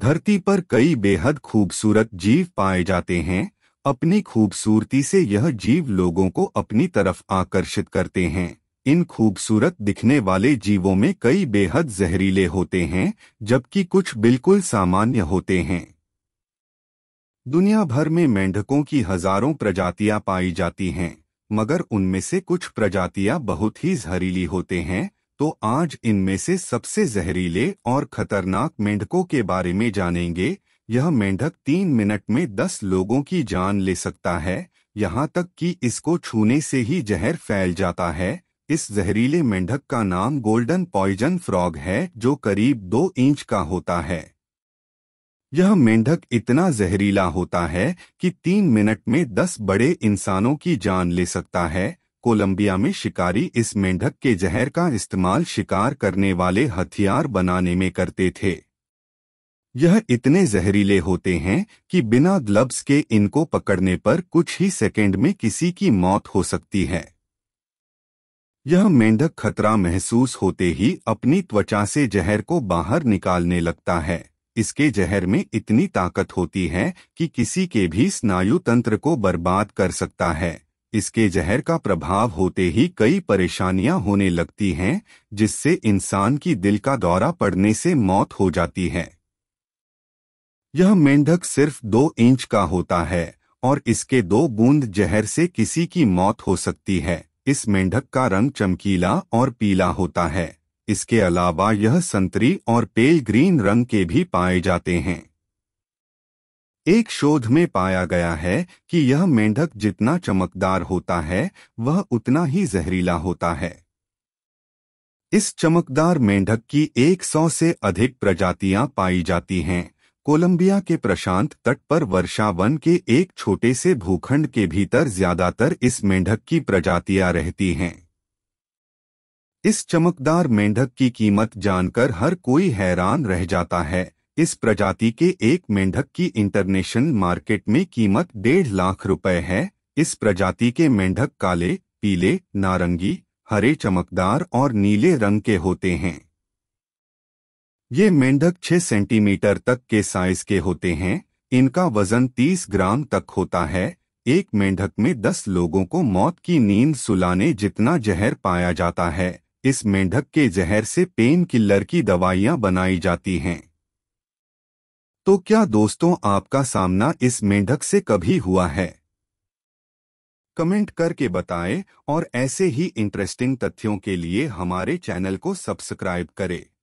धरती पर कई बेहद खूबसूरत जीव पाए जाते हैं अपनी खूबसूरती से यह जीव लोगों को अपनी तरफ आकर्षित करते हैं इन खूबसूरत दिखने वाले जीवों में कई बेहद जहरीले होते हैं जबकि कुछ बिल्कुल सामान्य होते हैं दुनिया भर में मेंढकों की हजारों प्रजातियां पाई जाती हैं मगर उनमें से कुछ प्रजातियां बहुत ही जहरीली होते हैं तो आज इनमें से सबसे जहरीले और खतरनाक मेंढकों के बारे में जानेंगे यह मेंढक तीन मिनट में दस लोगों की जान ले सकता है यहाँ तक कि इसको छूने से ही जहर फैल जाता है इस जहरीले मेंढक का नाम गोल्डन पॉइजन फ्रॉग है जो करीब दो इंच का होता है यह मेंढक इतना जहरीला होता है कि तीन मिनट में दस बड़े इंसानों की जान ले सकता है कोलंबिया में शिकारी इस मेंढक के जहर का इस्तेमाल शिकार करने वाले हथियार बनाने में करते थे यह इतने जहरीले होते हैं कि बिना ग्लब्स के इनको पकड़ने पर कुछ ही सेकंड में किसी की मौत हो सकती है यह मेंढक खतरा महसूस होते ही अपनी त्वचा से जहर को बाहर निकालने लगता है इसके जहर में इतनी ताकत होती है कि किसी के भी स्नायु तंत्र को बर्बाद कर सकता है इसके जहर का प्रभाव होते ही कई परेशानियां होने लगती हैं जिससे इंसान की दिल का दौरा पड़ने से मौत हो जाती है यह मेंढक सिर्फ दो इंच का होता है और इसके दो बूंद जहर से किसी की मौत हो सकती है इस मेंढक का रंग चमकीला और पीला होता है इसके अलावा यह संतरी और पेल ग्रीन रंग के भी पाए जाते हैं एक शोध में पाया गया है कि यह मेंढक जितना चमकदार होता है वह उतना ही जहरीला होता है इस चमकदार मेंढक की 100 से अधिक प्रजातियां पाई जाती हैं कोलंबिया के प्रशांत तट पर वर्षा वन के एक छोटे से भूखंड के भीतर ज्यादातर इस मेंढक की प्रजातियां रहती हैं इस चमकदार मेंढक की कीमत जानकर हर कोई हैरान रह जाता है इस प्रजाति के एक मेंढक की इंटरनेशनल मार्केट में कीमत डेढ़ लाख रुपए है इस प्रजाति के मेंढक काले पीले नारंगी हरे चमकदार और नीले रंग के होते हैं ये मेंढक 6 सेंटीमीटर तक के साइज के होते हैं इनका वजन 30 ग्राम तक होता है एक मेंढक में 10 लोगों को मौत की नींद सुलाने जितना जहर पाया जाता है इस मेंढक के जहर से पेन किलर की दवाइयां बनाई जाती हैं तो क्या दोस्तों आपका सामना इस मेंढक से कभी हुआ है कमेंट करके बताएं और ऐसे ही इंटरेस्टिंग तथ्यों के लिए हमारे चैनल को सब्सक्राइब करें